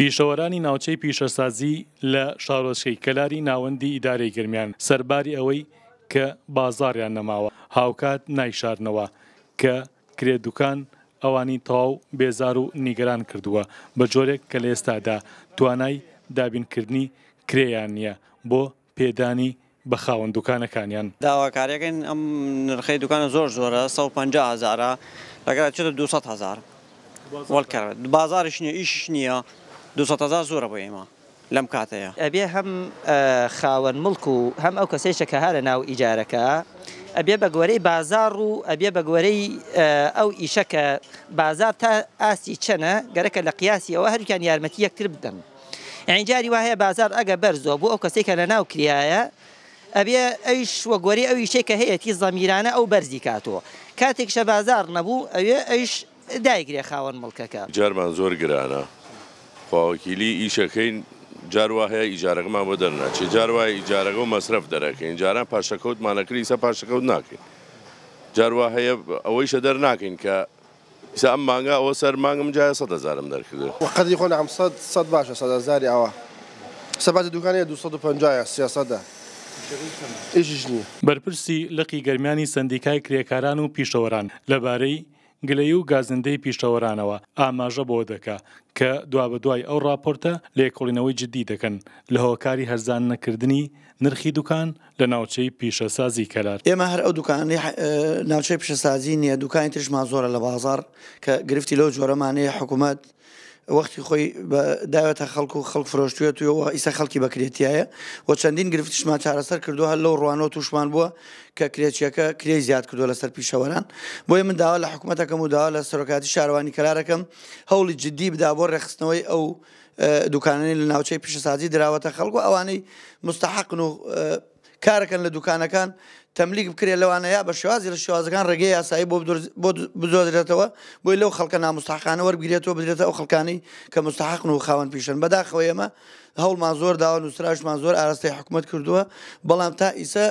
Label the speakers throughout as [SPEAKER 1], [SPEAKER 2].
[SPEAKER 1] پیشەوەرانی ناوچەی پیشەسازی لە شارۆچکەی کەلاری ناوەندی ئیدارەی گرمیان سەرباری ئەوەی کە بازاریان نەماوە هاوکات نایشارنەوە کە کرێدوکان ئەوانی تەواو بێزار و نیگەران کردووە بە جۆرێک کە لە ئێستادا توانای دابینکردنی کرێیان نییە بۆ پێدانی بە خاوەند دوکانەکانیان
[SPEAKER 2] داواکاریەکەن ئەم نرخی دوکانە زۆر زۆرە 150 هزارە لەگەرە چێتە 200 هزار بازارش نییە ئیش نییە دوزار زۆرە بۆ ئێمە لەم کاتەیە
[SPEAKER 3] ئەبێ هەم خاوەن ملک و هەم ئەو کەسەی شەکەهارە ناو ئیجارەکە ئەبێ بە گوەرەی بازار و ئەبێ بە گوەرەی ئەو ئیشەکە بازار تا ئاسی چەنە گەرەکە لە قیاسی ئەوە هەرکان یارمەتی یەکتر بدەن ئەنجاری وهەیە بازار ئەگە بەرزۆ بۆ ئەو کەسێکە لە ناو کریایە ئەبێ ئەویش وە گۆری ئەوی شێکە هەیەی زەمیرانە ئەو بەرزی کاتەوە کاتێک شە بازار نەبوو ئەوێ ئەوش دایگرێ خاوەن مڵکەکە
[SPEAKER 1] جارمان زۆر گرانە پاوەکیلی ئیشەکەین جاروا هەیە ئیجارەکەمان بۆ دەرناچێت جاروایە ئیجارەکە و مەصرف دەرەکەین جاران پاشەکەوت مانەکری سە پاشەکەوت ناکەین جاروا هەیە ئەوەیشە دەرناکەین کە ئیسا ئەم مانگە ئەوە سەر مانگم جایە سە هزارم دەرکرد
[SPEAKER 2] وقدی خۆن ئەم سە باشە سە هزاری ئەوە سەبات دوکانی 250 سیاسەدا. ئیش
[SPEAKER 3] نیە.
[SPEAKER 1] بەرپرسی لەقی گەرمیانی سندیکای کرێکاران و پیشەوەران لەبارەی گلەی و گازندەی پیشەوەرانەوە ئاماژە بۆ دەکا کە دوا بە دوای ئەو راپۆرتە لێکۆڵینەوەی جدی دەکەن لە هۆکاری هەرزان نەکردنی نرخی دوکان لە ناوچەی پیشەسازی کەلار
[SPEAKER 2] ئێمە هەر ئەو دوکانی ناوچەی پیشەسازی نییە دوکانی ترش ما زۆرە لە بازار کە گرفتی لەو جۆرەمانەیە حکوومەت وەختی خۆی داوێتە خەڵکو و خەڵ فرۆشتوێت توەوە ئیسا خەڵکی بەکرێتیایە و چەندین گرفتشمان چارەسەر کردو هەر لەو ڕوانۆ تووشمان بووە کە کرێکیەکە کرێ زیاد کردو لەسەر پیشەوەران بۆیە من داوا لە حکوومەتەکەم و داوا لە سەرۆکاتی شاروانی کەلارەکەم هەوڵی جددی بدا بۆ ڕێخستنەوەی ئەو دوکانانی لە ناوچەی پیشەسازی دراوەتە خەڵکو ئەوانەی مستحقن و کارەکەن لە دوکانەکان تەملیک بکرێت لەوانە یا بە شێوازی لە شێوازەکان ڕێگەی یاسایی بۆ بدۆدرێتەوە بۆی لەو خەڵکە نامستحقانە وەرگێتەوە بدرێتە ئەو خەکانی کە مستحقن و خاوەن پیشن بەداخەوە ئێمە هەوڵمان زۆر داوا نووسراژمان زۆر ئاراستی حکوومەت کردووە بەڵام تا ئیسە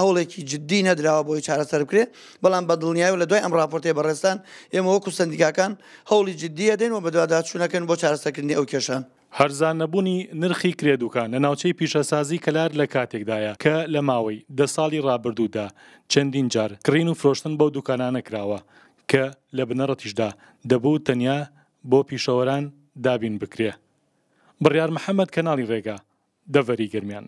[SPEAKER 2] هەوڵێکی جددی نەدراوە بۆی چارەسەر بکرێت بەڵام بە دڵنیایە لە دوای ئەم راپۆرتێ بەڕێستان ئێمە وەکو سندیکاکان هەوڵی جددیە دێن و بەدووادا چوونەکەن بۆ چارەسەکردنی ئەو کێشان.
[SPEAKER 1] هەرزان نەبوونی نرخی کرێدوکان لە ناوچەی پیشەسازی کەلار لە کاتێکدایە کە لە ماوەی دە ساڵی ڕابردوودا چەندین جار کڕین و فرۆشتن بەو دوکانانە کراوە کە لە بنەڕەتیشدا دەبوو تەنیا بۆ پیشەوەران دابین بکرێ. بڕیار محەممەد کەناڵی ڕێگا دەڤەری گرمیان.